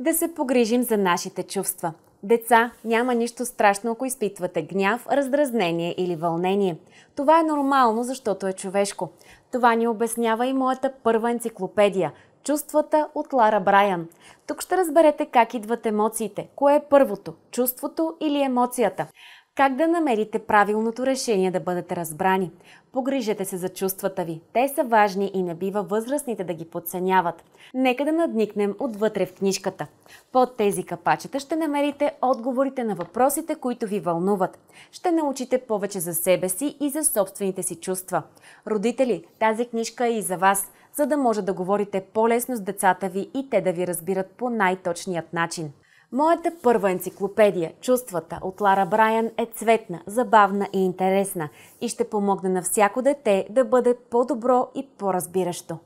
Да се погрижим за нашите чувства. Деца, няма нищо страшно, ако изпитвате гняв, раздразнение или вълнение. Това е нормално, защото е човешко. Това ни обяснява и моята първа енциклопедия – Чувствата от Лара Брайан. Тук ще разберете как идват емоциите, кое е първото – чувството или емоцията – как да намерите правилното решение да бъдете разбрани? Погрижете се за чувствата ви. Те са важни и не бива възрастните да ги подценяват. Нека да надникнем отвътре в книжката. Под тези капачета ще намерите отговорите на въпросите, които ви вълнуват. Ще научите повече за себе си и за собствените си чувства. Родители, тази книжка е и за вас, за да може да говорите по-лесно с децата ви и те да ви разбират по най-точният начин. Моята първа енциклопедия «Чувствата» от Лара Брайан е цветна, забавна и интересна и ще помогне на всяко дете да бъде по-добро и по-разбиращо.